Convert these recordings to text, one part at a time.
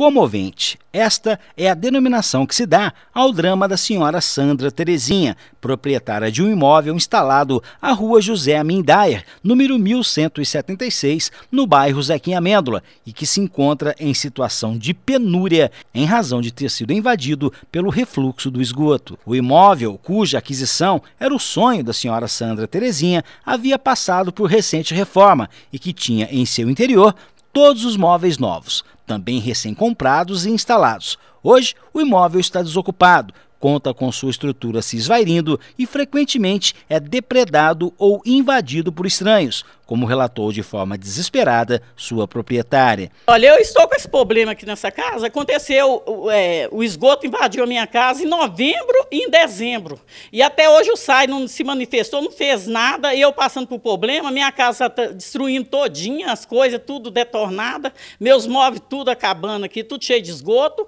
comovente. Esta é a denominação que se dá ao drama da senhora Sandra Terezinha, proprietária de um imóvel instalado à rua José Amindayer, número 1176, no bairro Zequinha Mêndola, e que se encontra em situação de penúria em razão de ter sido invadido pelo refluxo do esgoto. O imóvel, cuja aquisição era o sonho da senhora Sandra Terezinha, havia passado por recente reforma e que tinha em seu interior todos os móveis novos, também recém-comprados e instalados. Hoje, o imóvel está desocupado, conta com sua estrutura se esvairindo e frequentemente é depredado ou invadido por estranhos, como relatou de forma desesperada sua proprietária. Olha, eu estou com esse problema aqui nessa casa. Aconteceu, é, o esgoto invadiu a minha casa em novembro e em dezembro. E até hoje o SAI não se manifestou, não fez nada. E eu passando por problema, minha casa está destruindo todinha, as coisas tudo detornada, meus móveis tudo acabando aqui, tudo cheio de esgoto.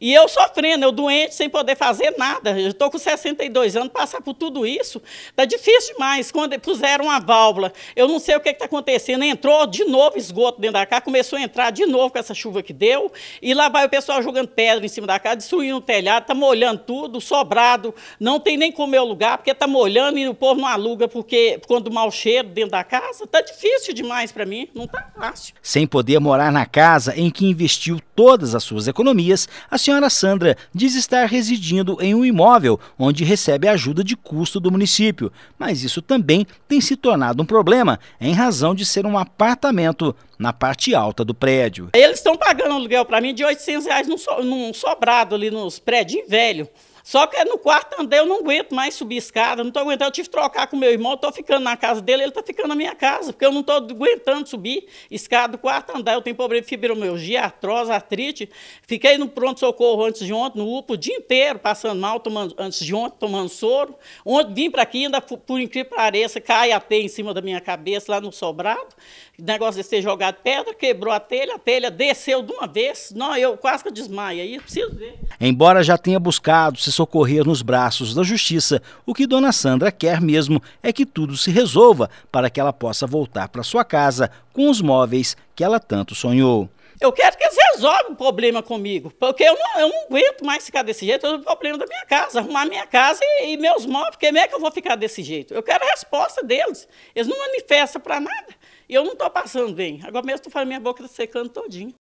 E eu sofrendo, eu doente, sem poder fazer nada. Eu estou com 62 anos, passar por tudo isso, está difícil demais. Quando puseram uma válvula, eu não sei o que está acontecendo, entrou de novo esgoto dentro da casa, começou a entrar de novo com essa chuva que deu, e lá vai o pessoal jogando pedra em cima da casa, destruindo o telhado, está molhando tudo, sobrado, não tem nem como eu o lugar, porque está molhando e o povo não aluga porque, quando mal mau cheiro dentro da casa. Está difícil demais para mim, não está fácil. Sem poder morar na casa em que investiu todas as suas economias, a senhora senhora Sandra diz estar residindo em um imóvel onde recebe ajuda de custo do município, mas isso também tem se tornado um problema em razão de ser um apartamento na parte alta do prédio. Eles estão pagando aluguel para mim de 800 reais num, sobrado ali nos prédios velho. Só que no quarto andar eu não aguento mais subir escada, não estou aguentando. Eu tive que trocar com meu irmão, estou ficando na casa dele, ele está ficando na minha casa, porque eu não estou aguentando subir escada do quarto andar. Eu tenho problema de fibromialgia, artrose, artrite. Fiquei no pronto-socorro antes de ontem, no UPO, o dia inteiro, passando mal, tomando, antes de ontem, tomando soro. Ontem vim para aqui, ainda por incrível que pareça, cai a pé em cima da minha cabeça, lá no sobrado negócio de ser jogado pedra, quebrou a telha, a telha desceu de uma vez. Não, eu quase que desmaio aí, preciso ver. Embora já tenha buscado se socorrer nos braços da justiça, o que dona Sandra quer mesmo é que tudo se resolva para que ela possa voltar para sua casa com os móveis que ela tanto sonhou. Eu quero que eles resolvam o problema comigo, porque eu não, eu não aguento mais ficar desse jeito. É o problema da minha casa, arrumar minha casa e, e meus móveis, porque como é que eu vou ficar desse jeito? Eu quero a resposta deles. Eles não manifestam para nada. E eu não estou passando bem. Agora mesmo estou falando, minha boca está secando todinha.